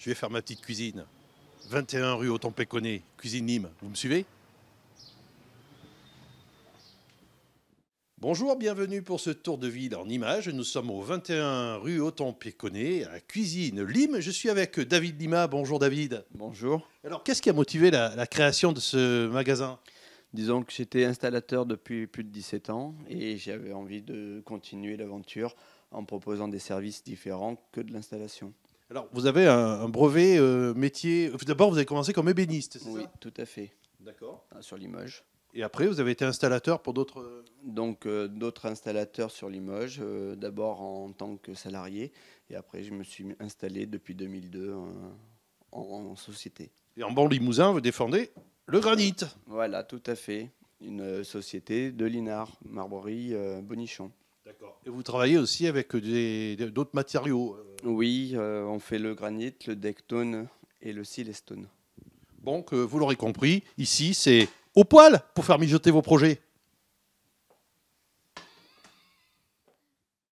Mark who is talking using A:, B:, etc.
A: je vais faire ma petite cuisine. 21 rue autant péconnet cuisine Nîmes, vous me suivez Bonjour, bienvenue pour ce tour de ville en images. Nous sommes au 21 rue autant péconnet à Cuisine Lime. Je suis avec David Lima.
B: Bonjour David. Bonjour. Alors, qu'est-ce qui a motivé la création de ce magasin Disons que j'étais installateur depuis plus de 17 ans et j'avais envie de continuer l'aventure en proposant des services différents que de l'installation.
A: Alors, vous avez un, brevet euh, métier. D'abord, vous avez commencé comme ébéniste,
B: c'est Oui, tout à fait. D'accord. Ah, sur Limoges. Et après, vous avez été installateur pour d'autres. Euh, Donc, euh, d'autres installateurs sur Limoges, d'abord en tant que salarié, et après, je me suis installé depuis 2002 en, société. Et en bon limousin, vous défendez le granit. Voilà, tout à fait. Une société de Linard, Marborie, Bonichon.
C: D'accord. Et vous travaillez
B: aussi avec d'autres matériaux. Oui, euh, on fait le granit, le dectone et le silestone. Donc, euh, vous l'aurez
A: compris, ici, c'est au poil pour faire mijoter vos projets.